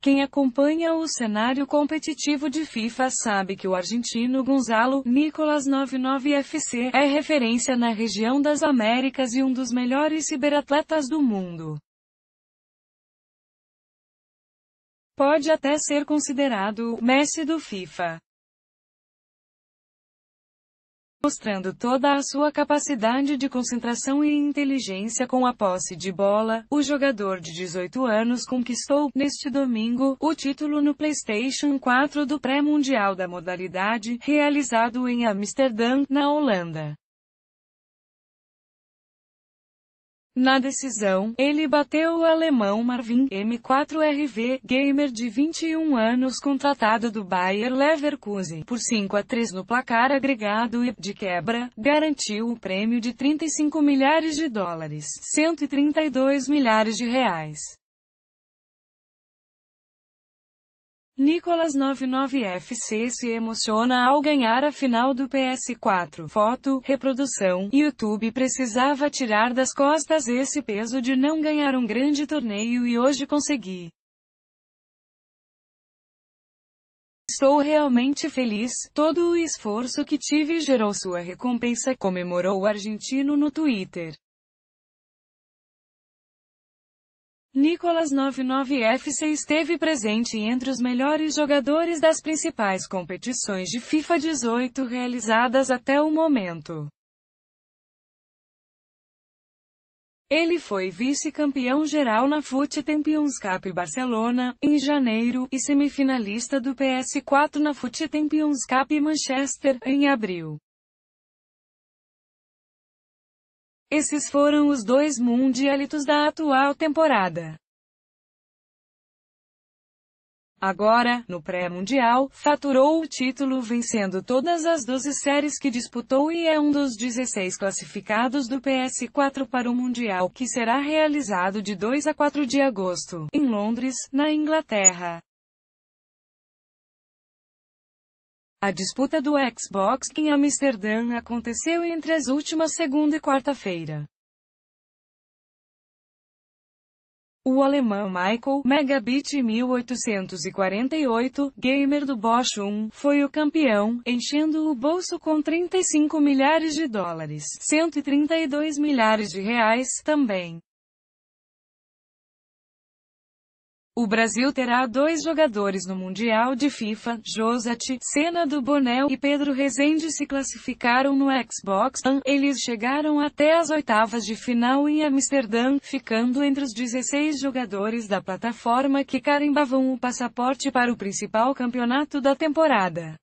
Quem acompanha o cenário competitivo de FIFA sabe que o argentino Gonzalo Nicolas 99FC é referência na região das Américas e um dos melhores ciberatletas do mundo. Pode até ser considerado o Messi do FIFA mostrando toda a sua capacidade de concentração e inteligência com a posse de bola, o jogador de 18 anos conquistou, neste domingo, o título no PlayStation 4 do Pré-Mundial da modalidade, realizado em Amsterdã, na Holanda. Na decisão, ele bateu o alemão Marvin M4RV, gamer de 21 anos contratado do Bayer Leverkusen, por 5 a 3 no placar agregado e, de quebra, garantiu o prêmio de 35 milhares de dólares, 132 milhares de reais. Nicolas 99FC se emociona ao ganhar a final do PS4. Foto, reprodução, YouTube precisava tirar das costas esse peso de não ganhar um grande torneio e hoje consegui. Estou realmente feliz, todo o esforço que tive gerou sua recompensa, comemorou o argentino no Twitter. Nicolas 99FC esteve presente entre os melhores jogadores das principais competições de FIFA 18 realizadas até o momento. Ele foi vice-campeão geral na FUT Champions Cup Barcelona, em janeiro, e semifinalista do PS4 na FUT Champions Cup Manchester, em abril. Esses foram os dois mundialitos da atual temporada. Agora, no pré-mundial, faturou o título vencendo todas as 12 séries que disputou e é um dos 16 classificados do PS4 para o Mundial que será realizado de 2 a 4 de agosto, em Londres, na Inglaterra. A disputa do Xbox em Amsterdã aconteceu entre as últimas segunda e quarta-feira. O alemão Michael Megabit 1848, gamer do Bosch 1, foi o campeão, enchendo o bolso com 35 milhares de dólares, 132 milhares de reais também. O Brasil terá dois jogadores no Mundial de FIFA, Josati, Senna do Bonel e Pedro Rezende se classificaram no Xbox One. Eles chegaram até as oitavas de final em Amsterdã, ficando entre os 16 jogadores da plataforma que carimbavam o passaporte para o principal campeonato da temporada.